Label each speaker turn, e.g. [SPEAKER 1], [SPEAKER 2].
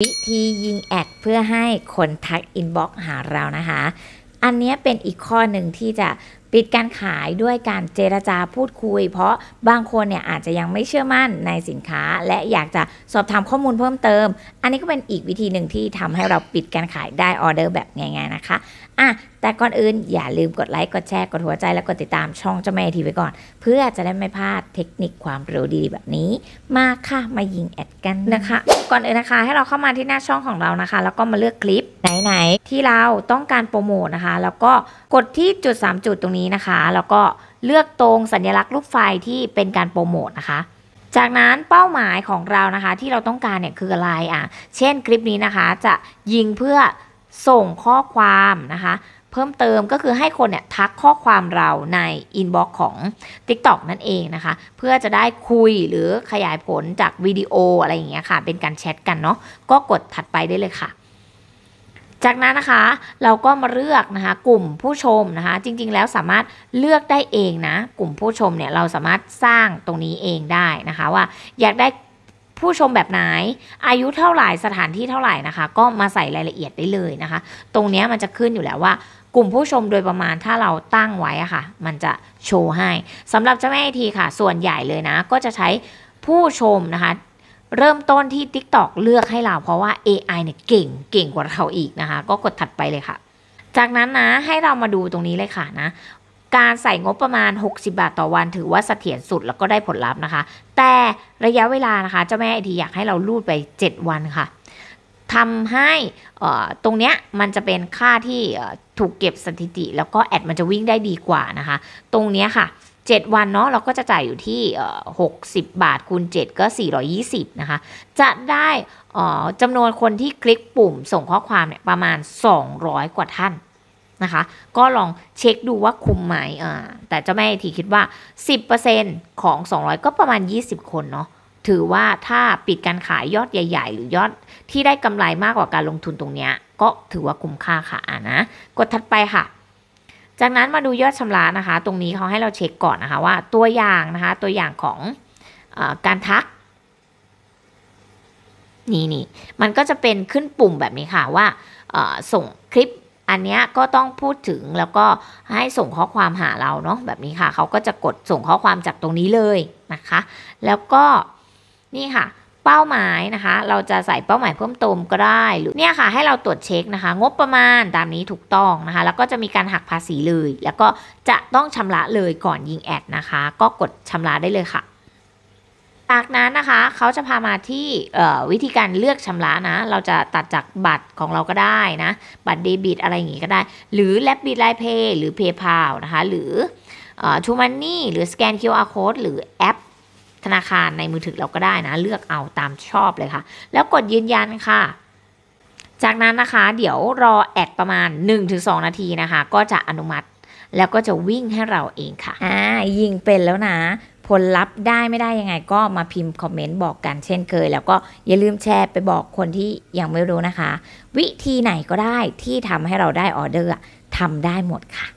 [SPEAKER 1] วิธียิงแอดเพื่อให้คนทักอินบ็อกหาเรานะคะ อันนี้เป็นอีกข้อหนึ่งที่จะปิดการขายด้วยการเจรจาพูดคุย เพราะบางคนเนี่ยอาจจะยังไม่เชื่อมั่นในสินค้า และอยากจะสอบถามข้อมูลเพิ่มเติม อันนี้ก็เป็นอีกวิธีหนึ่งที่ทำให้เราปิดการขายได้ออเดอร์แบบง่ายๆนะคะอ่ะแต่ก่อนอื่นอย่าลืมกดไลค์กดแชร์กดหัวใจและกดติดตามช่องเจ้าแม่ทีไว้ก่อน เพื่อจะได้ไม่พลาดเทคนิคความรู้ดีแบบนี้ มาค่ะมายิงแอดกันนะคะก่อนอื่นนะคะ ให้เราเข้ามาที่หน้าช่องของเรานะคะ แล้วก็มาเลือกคลิปไหนๆที่เราต้องการโปรโมทนะคะ แล้วก็กดที่จุด 3 จุดตรงนี้นะคะ แล้วก็เลือกตรงสัญลักษณ์รูปไฟที่เป็นการโปรโมทนะคะ จากนั้นเป้าหมายของเรานะคะที่เราต้องการเนี่ยคืออะไรอ่ะเช่นคลิปนี้นะคะจะยิงเพื่อส่งข้อความนะคะเพิ่มเติมก็คือให้คนเนี่ยทักข้อความเราในอินบ็อกซ์ของ TikTok นั่นเองนะคะ เพื่อจะได้คุยหรือขยายผลจากวิดีโออะไรอย่างเงี้ยค่ะ เป็นการแชทกันเนาะก็กดถัดไปได้เลยค่ะ จากนั้นนะคะเราก็มาเลือกนะคะกลุ่มผู้ชมนะคะ จริงๆแล้วสามารถเลือกได้เองนะ กลุ่มผู้ชมเนี่ยเราสามารถสร้างตรงนี้เองได้นะคะว่า อยากได้ผู้ชมแบบไหนอายุเท่าไหร่สถานที่เท่าไหร่นะคะ ก็มาใส่รายละเอียดได้เลยนะคะ ตรงนี้มันจะขึ้นอยู่แล้วว่ากลุ่มผู้ชมโดยประมาณถ้าเราตั้งไว้อะค่ะ มันจะโชว์ให้สำหรับเจ้าแม่ไอทีค่ะ ส่วนใหญ่เลยนะ ก็จะใช้ผู้ชมนะคะเริ่มต้นที่ TikTok เลือกให้เราเพราะว่า AI เนี่ยเก่งเก่งกว่าเราอีกนะคะก็กดถัดไปเลยค่ะ จากนั้นนะให้เรามาดูตรงนี้เลยค่ะนะ การใส่งบประมาณ 60 บาทต่อวันถือว่าเสถียรสุดแล้วก็ได้ผลลัพธ์นะคะ แต่ระยะเวลานะคะเจ้าแม่ไอทีอยากให้เราลูดไป 7 วันค่ะทำให้ตรงเนี้ยมันจะเป็นค่าที่ถูกเก็บสถิติแล้วก็แอดมันจะวิ่งได้ดีกว่านะคะ ตรงเนี้ยค่ะ 7 วันเนาะเราก็จะจ่ายอยู่ที่ 60 บาทคูณ7 ก็ 420 นะคะ จะได้จำนวนคนที่คลิกปุ่มส่งข้อความเนี่ยประมาณ 200 กว่าท่านนะคะ ก็ลองเช็คดูว่าคุ้มไหมแต่เจ้าแม่ทีคิดว่า 10%ของ 200 ก็ประมาณ 20 คนเนาะถือว่าถ้าปิดการขายยอดใหญ่ๆ หรือยอดที่ได้กำไรมากกว่าการลงทุนตรงนี้ก็ถือว่าคุ้มค่าค่ะอ่านะกดถัดไปค่ะ จากนั้นมาดูยอดชำระนะคะตรงนี้เขาให้เราเช็คก่อน นะคะว่าตัวอย่างนะคะ ตัวอย่างของอการทัก นี่นี่มันก็จะเป็นขึ้นปุ่มแบบนี้ค่ะว่าส่งคลิปอันนี้ก็ต้องพูดถึงแล้วก็ให้ส่งข้อความหาเราเนาะแบบนี้ค่ะเขาก็จะกดส่งข้อความจากตรงนี้เลยนะคะ แล้วก็นี่ค่ะเป้าหมายนะคะเราจะใส่เป้าหมายเพิ่มเติมก็ได้หรือเนี่ยค่ะให้เราตรวจเช็คนะคะงบประมาณตามนี้ถูกต้องนะคะแล้วก็จะมีการหักภาษีเลย แล้วก็จะต้องชำระเลยก่อนยิงแอดนะคะก็กดชำระได้เลยค่ะ จากนั้นนะคะเขาจะพามาที่วิธีการเลือกชำระนะเราจะตัดจากบัตรของเราก็ได้นะบัตรเดบิตอะไรอย่างงี้ก็ได้ หรือแลบบิทไลเพย์หรือเพย์พานะคะหรือทูมันนี่หรือสแกน QR code หรือแอปธนาคารในมือถือเราก็ได้นะ เลือกเอาตามชอบเลยค่ะ แล้วกดยืนยันค่ะ จากนั้นนะคะ เดี๋ยวรอแอดประมาณ 1-2 นาทีนะคะ ก็จะอนุมัติแล้วก็จะวิ่งให้เราเองค่ะอ่ายิงเป็นแล้วนะผลลัพธ์ได้ไม่ได้ยังไง ก็มาพิมพ์คอมเมนต์บอกกันเช่นเคย แล้วก็อย่าลืมแชร์ไปบอกคนที่ยังไม่รู้นะคะ วิธีไหนก็ได้ที่ทำให้เราได้ออเดอร์ทำได้หมดค่ะ